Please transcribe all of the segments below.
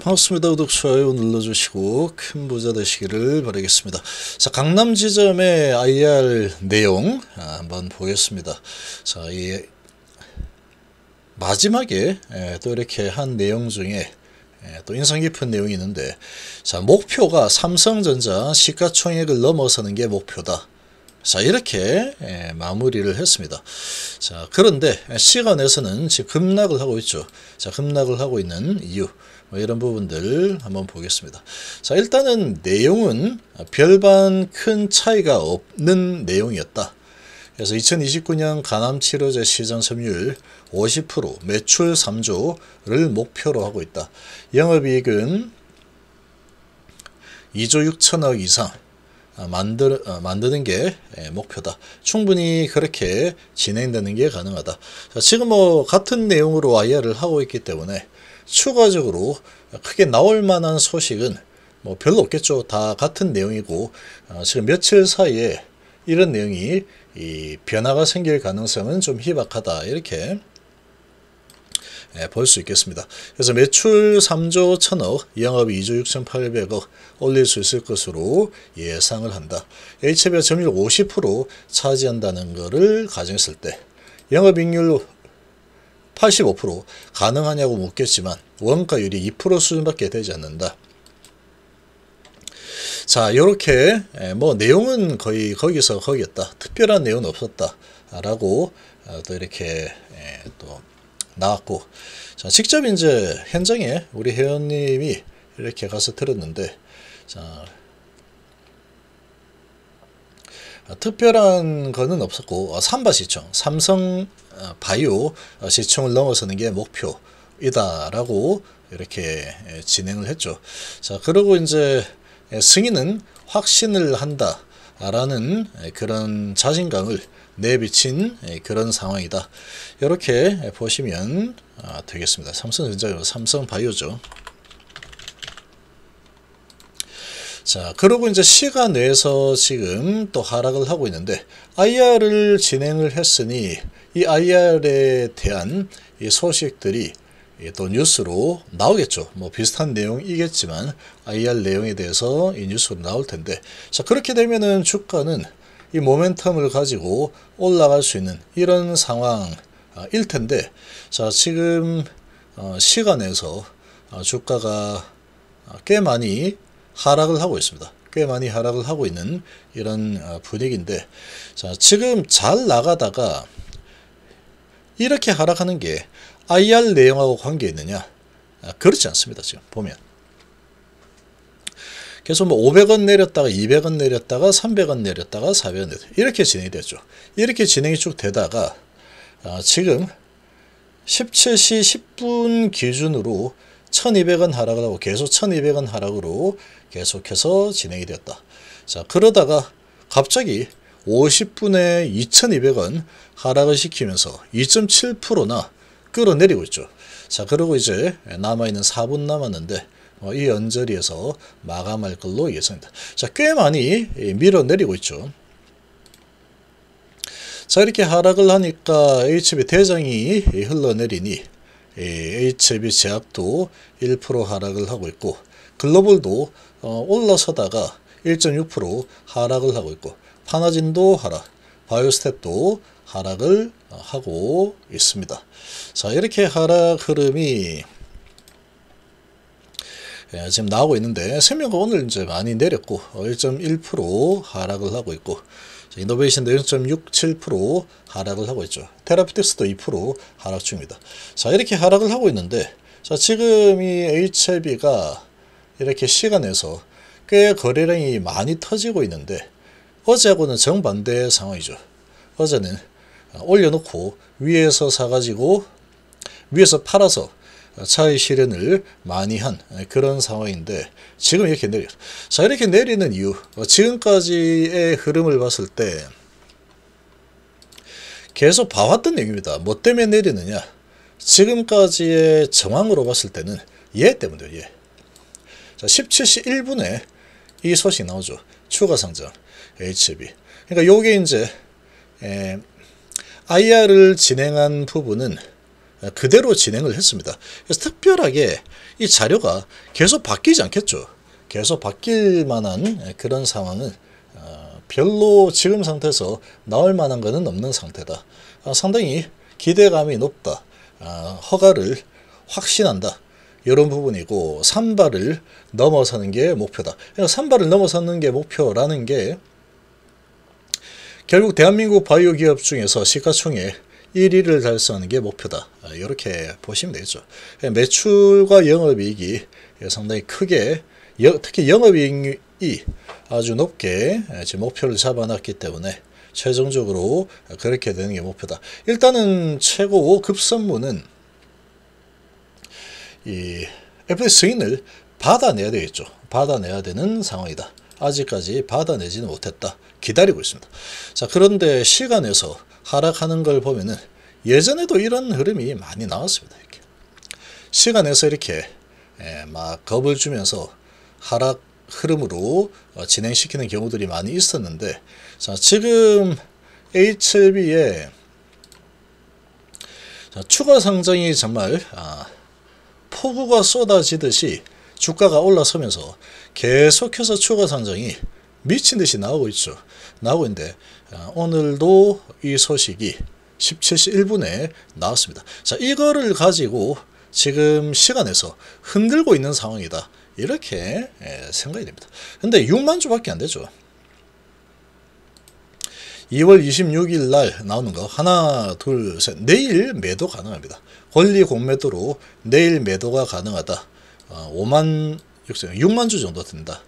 반갑습니다. 구독, 좋아요 눌러주시고 큰 부자 되시기를 바라겠습니다. 자, 강남 지점의 IR 내용 아, 한번 보겠습니다. 자, 이 마지막에 예, 또 이렇게 한 내용 중에 예, 또 인상 깊은 내용이 있는데 자 목표가 삼성전자 시가총액을 넘어서는 게 목표다. 자 이렇게 예, 마무리를 했습니다. 자 그런데 시간에서는 지금 급락을 하고 있죠. 자 급락을 하고 있는 이유 뭐 이런 부분들 한번 보겠습니다. 자 일단은 내용은 별반 큰 차이가 없는 내용이었다. 그래서 2029년 간암치료제 시장 점유율 50% 매출 3조를 목표로 하고 있다. 영업이익은 2조 6천억 이상 아, 만들, 아, 만드는 게 예, 목표다. 충분히 그렇게 진행되는 게 가능하다. 자, 지금 뭐 같은 내용으로 와이어 하고 있기 때문에 추가적으로 크게 나올 만한 소식은 뭐 별로 없겠죠. 다 같은 내용이고 어, 지금 며칠 사이에 이런 내용이 변화가 생길 가능성은 좀 희박하다. 이렇게 예, 볼 수 있겠습니다. 그래서 매출 3조 1 0 0 0억 영업 2조 6,800억 올릴 수 있을 것으로 예상을 한다. HB가 점유율 50% 차지한다는 것을 가정했을 때 영업익률 85% 가능하냐고 묻겠지만 원가율이 2% 수준밖에 되지 않는다. 자 이렇게 예, 뭐 내용은 거의 거기서 거기였다 특별한 내용은 없었다 라고 어, 또 이렇게 예, 또 나왔고 자, 직접 이제 현장에 우리 회원님이 이렇게 가서 들었는데 자, 아, 특별한 거는 없었고 아, 삼바 시청 삼성 아, 바이오 시청을 넘어서는 게 목표이다라고 이렇게 예, 진행을 했죠. 자그러고 이제 예, 승인은 확신을 한다. 라는 그런 자신감을 내비친 그런 상황이다. 이렇게 보시면 아, 되겠습니다. 삼성전자, 삼성바이오죠. 자, 그러고 이제 시간 내에서 지금 또 하락을 하고 있는데 IR을 진행을 했으니 이 IR에 대한 이 소식들이 또 뉴스로 나오겠죠. 뭐 비슷한 내용이겠지만 IR 내용에 대해서 이 뉴스로 나올 텐데 자 그렇게 되면은 주가는 이 모멘텀을 가지고 올라갈 수 있는 이런 상황일 텐데 자 지금 어, 시간에서 어, 주가가 어, 꽤 많이 하락을 하고 있습니다. 꽤 많이 하락을 하고 있는 이런 분위기인데 자 지금 잘 나가다가 이렇게 하락하는 게 IR 내용하고 관계 있느냐? 아, 그렇지 않습니다. 지금 보면. 계속 뭐 500원 내렸다가 200원 내렸다가 300원 내렸다가 400원 내렸다 이렇게 진행이 되죠. 이렇게 진행이 쭉 되다가 아, 지금 17시 10분 기준으로 1200원 하락을 하고 계속 1200원 하락으로 계속해서 진행이 되었다. 자 그러다가 갑자기 50분에 2200원 하락을 시키면서 2.7%나 끌어내리고 있죠. 자 그러고 이제 남아있는 4분 남았는데 어, 이 언저리에서 마감할 걸로 예상된다. 자, 꽤 많이 예, 밀어내리고 있죠. 자, 이렇게 하락을 하니까 HB 대장이 흘러내리니 예, HB 제약도 1% 하락을 하고 있고 글로벌도 어, 올라서다가 1.6% 하락을 하고 있고 파나진도 하락 바이오스텝도 하락을 하고 있습니다. 자 이렇게 하락 흐름이 예, 지금 나오고 있는데 세명가 오늘 이제 많이 내렸고 1.1% 하락을 하고 있고 이노베이션도 0.67% 하락을 하고 있죠. 테라피틱스도 2% 하락 중입니다. 자 이렇게 하락을 하고 있는데 자 지금 이 HLB가 이렇게 시간에서 꽤 거래량이 많이 터지고 있는데 어제하고는 정반대의 상황이죠. 어제는 어, 올려놓고 위에서 사가지고 위에서 팔아서 차의 실현을 많이 한 그런 상황인데 지금 이렇게 내려 자 이렇게 내리는 이유 어, 지금까지의 흐름을 봤을 때 계속 봐왔던 얘기입니다 뭐 때문에 내리느냐 지금까지의 정황으로 봤을 때는 얘 예 때문이에요 얘. 예. 자 17시 1분에 이 소식 나오죠 추가 상장 HB. 그러니까 요게 이제 에, IR을 진행한 부분은 그대로 진행을 했습니다. 그래서 특별하게 이 자료가 계속 바뀌지 않겠죠. 계속 바뀔 만한 그런 상황은 어, 별로 지금 상태에서 나올 만한 것은 없는 상태다. 어, 상당히 기대감이 높다. 어, 허가를 확신한다. 이런 부분이고 3발을 넘어서는 게 목표다. 그 그러니까 3발을 넘어서는 게 목표라는 게 결국 대한민국 바이오 기업 중에서 시가총액 1위를 달성하는 게 목표다. 이렇게 아, 보시면 되죠. 예, 매출과 영업이익이 상당히 크게 특히 영업이익이 아주 높게 예, 목표를 잡아놨기 때문에 최종적으로 그렇게 되는 게 목표다. 일단은 최고 급선무는 이 f s 승인을 받아내야 되겠죠. 받아내야 되는 상황이다. 아직까지 받아내지는 못했다. 기다리고 있습니다. 자 그런데 시간에서 하락하는 걸 보면은 예전에도 이런 흐름이 많이 나왔습니다. 이렇게 시간에서 이렇게 예, 막 겁을 주면서 하락 흐름으로 어, 진행시키는 경우들이 많이 있었는데 자 지금 HLB의 추가 상장이 정말 아, 폭우가 쏟아지듯이 주가가 올라서면서 계속해서 추가 상장이 미친 듯이 나오고 있죠. 나오고 있는데 어, 오늘도 이 소식이 17시 1분에 나왔습니다. 자, 이거를 가지고 지금 시간에서 흔들고 있는 상황이다. 이렇게 예, 생각이 됩니다. 근데 6만 주밖에 안 되죠. 2월 26일 날 나오는 거 하나 둘셋 내일 매도 가능합니다. 권리 공매도로 내일 매도가 가능하다. 어, 5만 6천 6만 주 정도 된다.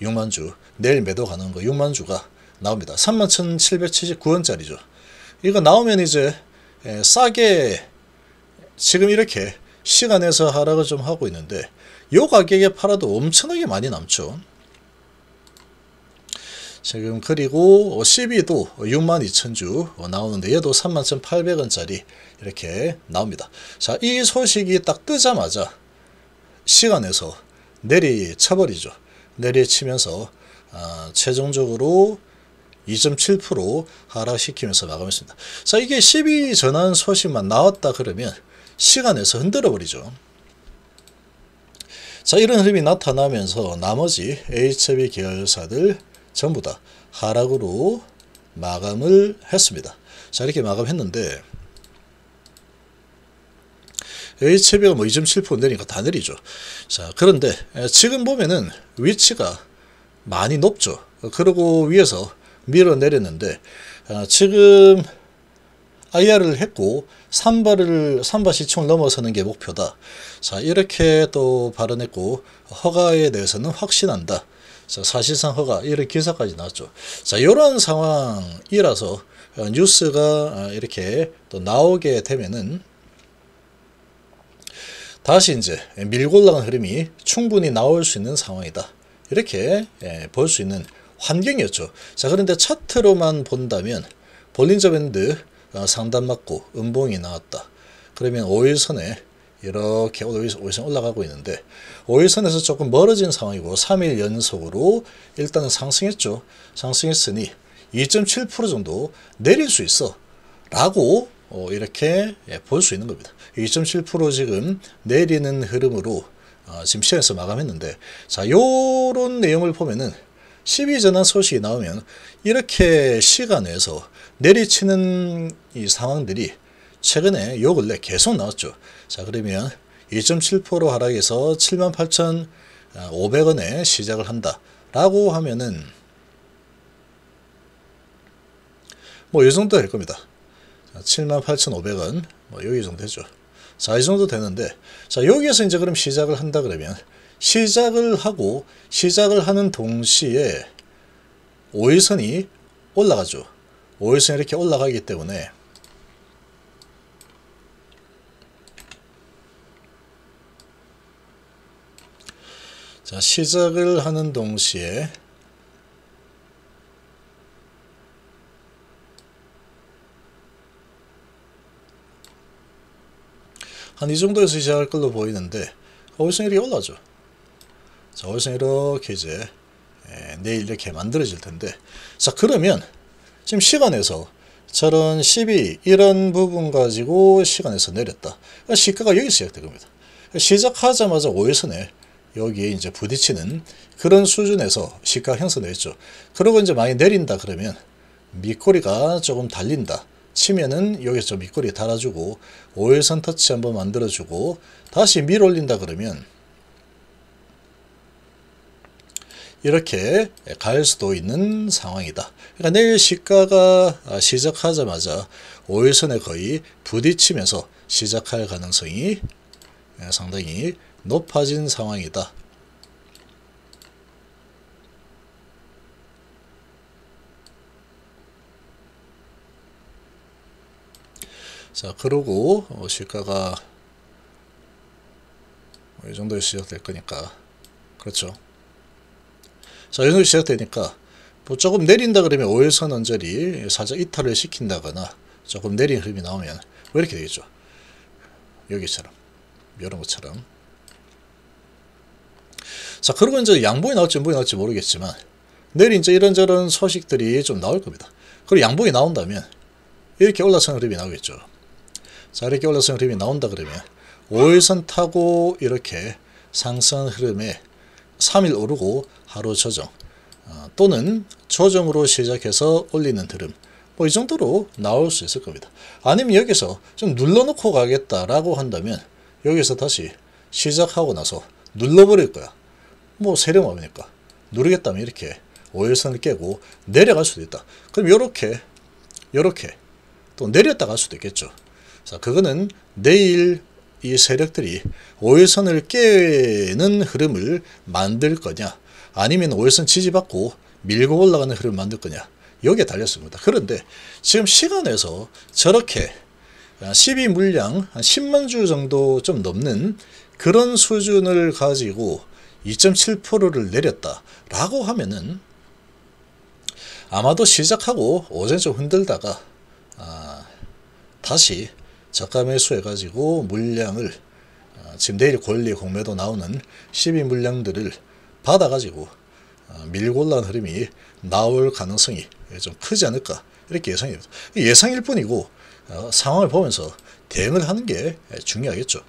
6만 주 내일 매도 가는거 6만 주가 나옵니다. 31,779원짜리죠. 만 이거 나오면 이제 에, 예, 싸게 지금 이렇게 시간에서 하락을 좀 하고 있는데 요 가격에 팔아도 엄청나게 많이 남죠. 지금 그리고 12도 6만2천주 나오는데 얘도 31,800원짜리 만 이렇게 나옵니다. 자, 이 소식이 딱 뜨자마자 시간에서 내리쳐버리죠. 내리치면서 아, 최종적으로 2.7% 하락시키면서 마감했습니다. 자 이게 12 전환 소식만 나왔다 그러면 시간에서 흔들어 버리죠. 자 이런 흐름이 나타나면서 나머지 HB 계열사들 전부 다 하락으로 마감을 했습니다. 자 이렇게 마감했는데 HB가 뭐 2.7% 내니까 다 내리죠. 자, 그런데 지금 보면은 위치가 많이 높죠. 그러고 위에서 밀어 내렸는데 아, 지금 IR을 했고 3바를 3바 시총 넘어서는 게 목표다. 자, 이렇게 또 발언했고 허가에 대해서는 확신한다. 자, 사실상 허가 이런 기사까지 나왔죠. 자, 이런 상황이라서 어, 뉴스가 어, 이렇게 또 나오게 되면은 다시 이제 밀고 올라간 흐름이 충분히 나올 수 있는 상황이다. 이렇게 예, 볼수 있는 환경이었죠. 자 그런데 차트로만 본다면 볼린저 밴드 어, 상단 맞고 음봉이 나왔다. 그러면 5일선에 이렇게 5일선 올라가고 있는데 5일선에서 조금 멀어진 상황이고 3일 연속으로 일단은 상승했죠. 상승했으니 2.7% 정도 내릴 수 있어 라고 어, 이렇게 예, 볼수 있는 겁니다. 2.7% 지금 내리는 흐름으로 어, 지금 시장에서 마감했는데 자 요런 내용을 보면은 12전환 소식이 나오면 이렇게 시간에서 내리치는 이 상황들이 최근에 요 근래 계속 나왔죠. 자 그러면 2.7% 하락에서 78,500원에 시작을 한다 라고 하면은 뭐 이 정도 될 겁니다. 78,500원 아, 뭐 여기 정도 되죠. 자, 이 정도 되는데 자, 여기에서 이제 그럼 시작을 한다 그러면 시작을 하고 시작을 하는 동시에 5일선이 올라가죠. 5일선이 이렇게 올라가기 때문에 자, 시작을 하는 동시에 한이 정도에서 시작할 걸로 보이는데 월성률이 올라죠. 자, 월성 이렇게 이제 예, 내일 이렇게 만들어질 텐데 자 그러면 지금 시간에서 저런 12 이런 부분 가지고 시간에서 내렸다. 그러니까 시가가 여기 서시작될 겁니다. 그러니까 시작하자마자 5일선에 여기에 이제 부딪히는 그런 수준에서 시가 형성되었죠. 그러고 이제 많이 내린다 그러면 밑꼬리가 조금 달린다. 치면은 여기서 밑꼬리 달아주고 5일선 터치 한번 만들어주고 다시 밀 올린다 그러면 이렇게 갈 수도 있는 상황이다. 그러니까 내일 시가가 아, 시작하자마자 5일선에 거의 부딪히면서 시작할 가능성이 예, 상당히 높아진 상황이다. 자, 그러고 어, 시가가 뭐 이 정도에 시작될 거니까 그렇죠. 자, 이 정도 시작되니까 뭐 조금 내린다 그러면 5일선 언저리 살짝 이탈을 시킨다거나 조금 내린 흐름이 나오면 왜 이렇게 되겠죠? 여기처럼 이런 것처럼 자 그리고 이제 양봉이 나올지 음이 나올지 모르겠지만 내일 이제 이런저런 소식들이 좀 나올 겁니다. 그리고 양봉이 나온다면 이렇게 올라선 흐름이 나오겠죠. 자 이렇게 올라선 흐름이 나온다 그러면 5일선 타고 이렇게 상승 흐름에 3일 오르고 하루 조정 어, 또는 조정으로 시작해서 올리는 흐름 뭐 이 정도로 나올 수 있을 겁니다. 아니면 여기서 좀 눌러놓고 가겠다라고 한다면 여기서 다시 시작하고 나서 눌러버릴 거야. 뭐 세력마음이니까 누르겠다면 이렇게 5일선을 깨고 내려갈 수도 있다. 그럼 이렇게 이렇게 또 내렸다 갈 수도 있겠죠. 자, 그거는 내일 이 세력들이 오일선을 깨는 흐름을 만들 거냐 아니면 오일선 지지받고 밀고 올라가는 흐름을 만들 거냐 여기에 달렸습니다. 그런데 지금 시간에서 저렇게 12 물량 한 10만 주 정도 좀 넘는 그런 수준을 가지고 2.7%를 내렸다라고 하면은 아마도 시작하고 오전에 좀 흔들다가 아, 다시 저가 매수해가지고 물량을 어, 지금 내일 권리 공매도 나오는 시비 물량들을 받아가지고 어, 밀고 올 흐름이 나올 가능성이 좀 크지 않을까 이렇게 예상입니다 예상일 뿐이고 어, 상황을 보면서 대응을 하는 게 중요하겠죠.